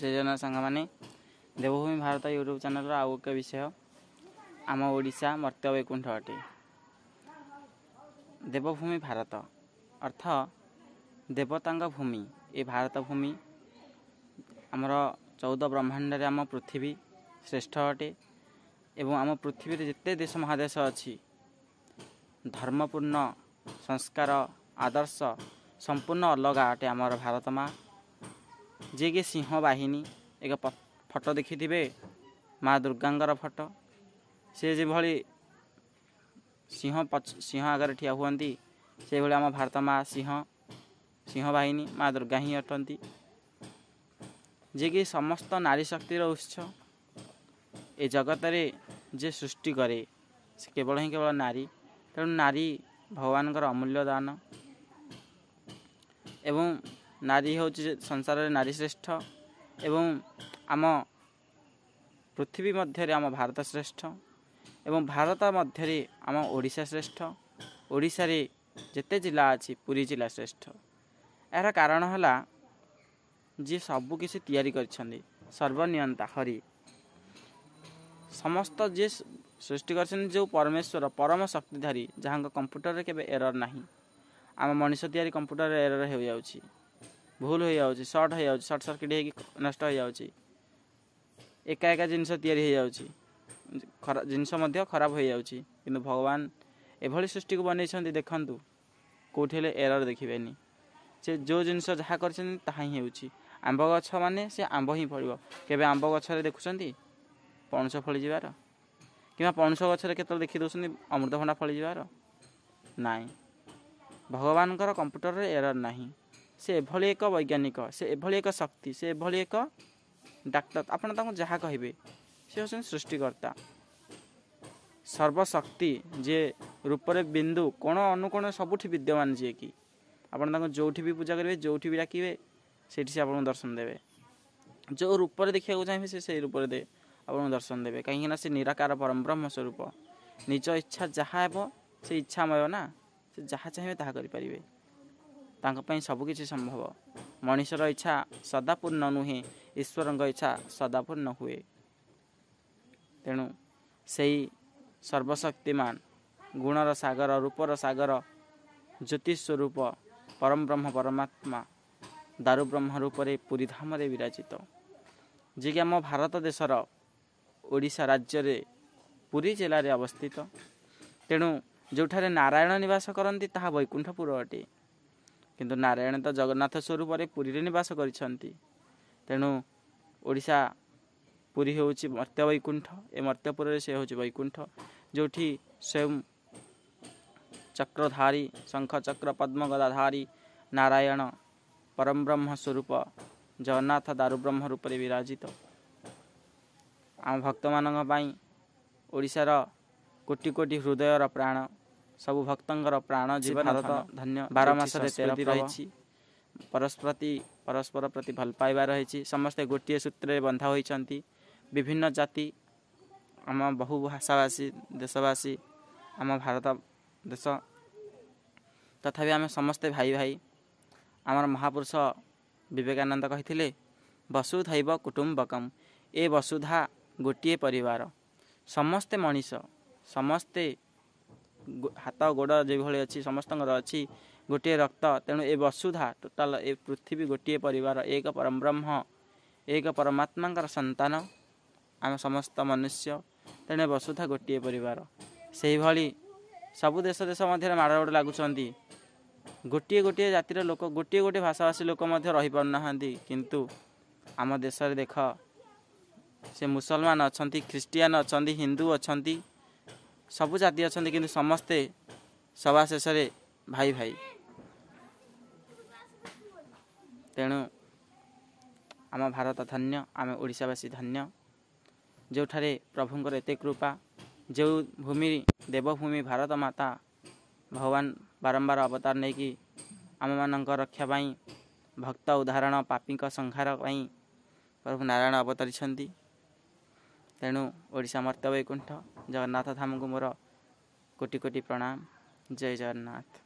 ଜେଜେନା ସାଙ୍ଗମାନେ ଦେବଭୂମି ଭାରତ ୟୁଟ୍ୟୁବ୍ ଚ୍ୟାନେଲ୍ର ଆଉ ଏକ ବିଷୟ ଆମ ଓଡ଼ିଶା ମର୍ତ୍ୟ ବୈକୁଣ୍ଠ ଅଟେ ଦେବଭୂମି ଭାରତ ଅର୍ଥ ଦେବତାଙ୍କ ଭୂମି ଏ ଭାରତ ଭୂମି ଆମର ଚଉଦ ବ୍ରହ୍ମାଣ୍ଡରେ ଆମ ପୃଥିବୀ ଶ୍ରେଷ୍ଠ ଅଟେ ଏବଂ ଆମ ପୃଥିବୀରେ ଯେତେ ଦେଶ ମହାଦେଶ ଅଛି ଧର୍ମପୂର୍ଣ୍ଣ ସଂସ୍କାର ଆଦର୍ଶ ସମ୍ପୂର୍ଣ୍ଣ ଅଲଗା ଅଟେ ଆମର ଭାରତ ମା' ଯିଏକି ସିଂହ ବାହିନୀ ଏକ ଫଟୋ ଦେଖିଥିବେ ମା ଦୁର୍ଗାଙ୍କର ଫଟୋ ସେ ଯେଭଳି ସିଂହ ସିଂହ ଆଗରେ ଠିଆ ହୁଅନ୍ତି ସେଭଳି ଆମ ଭାରତ ମା ସିଂହ ସିଂହ ବାହିନୀ ମା ଦୁର୍ଗା ହିଁ ଅଟନ୍ତି ଯିଏକି ସମସ୍ତ ନାରୀ ଶକ୍ତିର ଉତ୍ସ ଏ ଜଗତରେ ଯିଏ ସୃଷ୍ଟି କରେ ସେ କେବଳ ହିଁ କେବଳ ନାରୀ ତେଣୁ ନାରୀ ଭଗବାନଙ୍କର ଅମୂଲ୍ୟ ଦାନ ଏବଂ ନାରୀ ହେଉଛି ସଂସାରରେ ନାରୀ ଶ୍ରେଷ୍ଠ ଏବଂ ଆମ ପୃଥିବୀ ମଧ୍ୟରେ ଆମ ଭାରତ ଶ୍ରେଷ୍ଠ ଏବଂ ଭାରତ ମଧ୍ୟରେ ଆମ ଓଡ଼ିଶା ଶ୍ରେଷ୍ଠ ଓଡ଼ିଶାରେ ଯେତେ ଜିଲ୍ଲା ଅଛି ପୁରୀ ଜିଲ୍ଲା ଶ୍ରେଷ୍ଠ ଏହାର କାରଣ ହେଲା ଯିଏ ସବୁ କିଛି ତିଆରି କରିଛନ୍ତି ସର୍ବନିୟନ୍ତା ହରି ସମସ୍ତ ଯିଏ ସୃଷ୍ଟି କରିଛନ୍ତି ଯେଉଁ ପରମେଶ୍ୱର ପରମ ଶକ୍ତିଧାରୀ ଯାହାଙ୍କ କମ୍ପ୍ୟୁଟରରେ କେବେ ଏରର ନାହିଁ ଆମ ମଣିଷ ତିଆରି କମ୍ପ୍ୟୁଟରରେ ଏରର ହେଉଯାଉଛି भुल हो सर्ट हुन्छ सर्ट सर्किट हुन्छ एकाए जिस इयरी है जिन्स खराब हुन्छ किन भगवान एभली सृष्टिको बनै जो देखिस जहाँ गरिन्छ ताहि आम्ब गछ मेर आम्ब हिँ फेरि आम्ब गछु पौस फिजा पौस गछन् अमृतभन्दा फिज भगवान्को कम्प्युटर एरर नै ସେ ଏଭଳି ଏକ ବୈଜ୍ଞାନିକ ସେ ଏଭଳି ଏକ ଶକ୍ତି ସେ ଏଭଳି ଏକ ଡାକ୍ତର ଆପଣ ତାଙ୍କୁ ଯାହା କହିବେ ସେ ହେଉଛନ୍ତି ସୃଷ୍ଟିକର୍ତ୍ତା ସର୍ବଶକ୍ତି ଯିଏ ରୂପରେ ବିନ୍ଦୁ କୋଣ ଅନୁକୋଣ ସବୁଠି ବିଦ୍ୟମାନ ଯିଏକି ଆପଣ ତାଙ୍କୁ ଯେଉଁଠି ବି ପୂଜା କରିବେ ଯେଉଁଠି ବି ଡାକିବେ ସେଇଠି ସେ ଆପଣଙ୍କୁ ଦର୍ଶନ ଦେବେ ଯେଉଁ ରୂପରେ ଦେଖିବାକୁ ଚାହିଁବେ ସେ ସେଇ ରୂପରେ ଦେ ଆପଣଙ୍କୁ ଦର୍ଶନ ଦେବେ କାହିଁକିନା ସେ ନିରାକାର ପରମ ବ୍ରହ୍ମ ସ୍ୱରୂପ ନିଜ ଇଚ୍ଛା ଯାହା ହେବ ସେ ଇଚ୍ଛାମୟ ନା ସେ ଯାହା ଚାହିଁବେ ତାହା କରିପାରିବେ ତାଙ୍କ ପାଇଁ ସବୁକିଛି ସମ୍ଭବ ମଣିଷର ଇଚ୍ଛା ସଦାପୂର୍ଣ୍ଣ ନୁହେଁ ଈଶ୍ୱରଙ୍କ ଇଚ୍ଛା ସଦାପୂର୍ଣ୍ଣ ହୁଏ ତେଣୁ ସେଇ ସର୍ବଶକ୍ତିମାନ ଗୁଣର ସାଗର ରୂପର ସାଗର ଜ୍ୟୋତି ସ୍ୱରୂପ ବ୍ରହ୍ମ ପରମାତ୍ମା ଦାରୁବ୍ରହ୍ମ ରୂପରେ ପୁରୀ ଧାମରେ ବିରାଜିତ ଯିଏକି ଆମ ଭାରତ ଦେଶର ଓଡ଼ିଶା ରାଜ୍ୟରେ ପୁରୀ ଜିଲ୍ଲାରେ ଅବସ୍ଥିତ ତେଣୁ ଯେଉଁଠାରେ ନାରାୟଣ ନିବାସ କରନ୍ତି ତାହା ବୈକୁଣ୍ଠପୁର ଅଟେ କିନ୍ତୁ ନାରାୟଣ ତ ଜଗନ୍ନାଥ ସ୍ୱରୂପରେ ପୁରୀରେ ନିବାସ କରିଛନ୍ତି ତେଣୁ ଓଡ଼ିଶା ପୁରୀ ହେଉଛି ମର୍ତ୍ତ୍ୟ ବୈକୁଣ୍ଠ ଏ ମର୍ତ୍ତ୍ୟପୁରରେ ସେ ହେଉଛି ବୈକୁଣ୍ଠ ଯେଉଁଠି ସ୍ୱୟଂ ଚକ୍ରଧାରୀ ଶଙ୍ଖ ଚକ୍ର ପଦ୍ମଗଦାଧାରୀ ନାରାୟଣ ପରମବ୍ରହ୍ମ ସ୍ୱରୂପ ଜଗନ୍ନାଥ ଦାରୁବ୍ରହ୍ମ ରୂପରେ ବିରାଜିତ ଆମ ଭକ୍ତମାନଙ୍କ ପାଇଁ ଓଡ଼ିଶାର କୋଟି କୋଟି ହୃଦୟର ପ୍ରାଣ ସବୁ ଭକ୍ତଙ୍କର ପ୍ରାଣ ଜୀବନ ଧନ୍ୟ ବାର ମାସରେ ତେରତି ରହିଛି ପରସ୍ପର ପରସ୍ପର ପ୍ରତି ଭଲ ପାଇବା ରହିଛି ସମସ୍ତେ ଗୋଟିଏ ସୂତ୍ରରେ ବନ୍ଧା ହୋଇଛନ୍ତି ବିଭିନ୍ନ ଜାତି ଆମ ବହୁ ଭାଷାଭାଷୀ ଦେଶବାସୀ ଆମ ଭାରତ ଦେଶ ତଥାପି ଆମେ ସମସ୍ତେ ଭାଇ ଭାଇ ଆମର ମହାପୁରୁଷ ବିବେକାନନ୍ଦ କହିଥିଲେ ବସୁଧୈବ କୁଟୁମ୍ବକମ୍ ଏ ବସୁଧା ଗୋଟିଏ ପରିବାର ସମସ୍ତେ ମଣିଷ ସମସ୍ତେ ହାତ ଗୋଡ଼ ଯେଭଳି ଅଛି ସମସ୍ତଙ୍କର ଅଛି ଗୋଟିଏ ରକ୍ତ ତେଣୁ ଏ ବସୁଧା ଟୋଟାଲ ଏ ପୃଥିବୀ ଗୋଟିଏ ପରିବାର ଏକ ପରମବ୍ରହ୍ମ ଏକ ପରମାତ୍ମାଙ୍କର ସନ୍ତାନ ଆମେ ସମସ୍ତ ମନୁଷ୍ୟ ତେଣୁ ଏ ବସୁଧା ଗୋଟିଏ ପରିବାର ସେହିଭଳି ସବୁ ଦେଶ ଦେଶ ମଧ୍ୟରେ ମାଡ଼ଗୋଡ଼ ଲାଗୁଛନ୍ତି ଗୋଟିଏ ଗୋଟିଏ ଜାତିର ଲୋକ ଗୋଟିଏ ଗୋଟିଏ ଭାଷାଭାଷୀ ଲୋକ ମଧ୍ୟ ରହିପାରୁନାହାନ୍ତି କିନ୍ତୁ ଆମ ଦେଶରେ ଦେଖ ସେ ମୁସଲମାନ ଅଛନ୍ତି ଖ୍ରୀଷ୍ଟିଆନ ଅଛନ୍ତି ହିନ୍ଦୁ ଅଛନ୍ତି ସବୁ ଜାତି ଅଛନ୍ତି କିନ୍ତୁ ସମସ୍ତେ ସବାଶେଷରେ ଭାଇ ଭାଇ ତେଣୁ ଆମ ଭାରତ ଧନ୍ୟ ଆମେ ଓଡ଼ିଶାବାସୀ ଧନ୍ୟ ଯେଉଁଠାରେ ପ୍ରଭୁଙ୍କର ଏତେ କୃପା ଯେଉଁ ଭୂମି ଦେବଭୂମି ଭାରତ ମାତା ଭଗବାନ ବାରମ୍ବାର ଅବତାର ନେଇକି ଆମମାନଙ୍କ ରକ୍ଷା ପାଇଁ ଭକ୍ତ ଉଦାହରଣ ପାପୀଙ୍କ ସଂହାର ପାଇଁ ପ୍ରଭୁ ନାରାୟଣ ଅବତରିଛନ୍ତି ତେଣୁ ଓଡ଼ିଶା ମର୍ତ୍ତ ବୈକୁଣ୍ଠ ଜଗନ୍ନାଥ ଧାମକୁ ମୋର କୋଟି କୋଟି ପ୍ରଣାମ ଜୟ ଜଗନ୍ନାଥ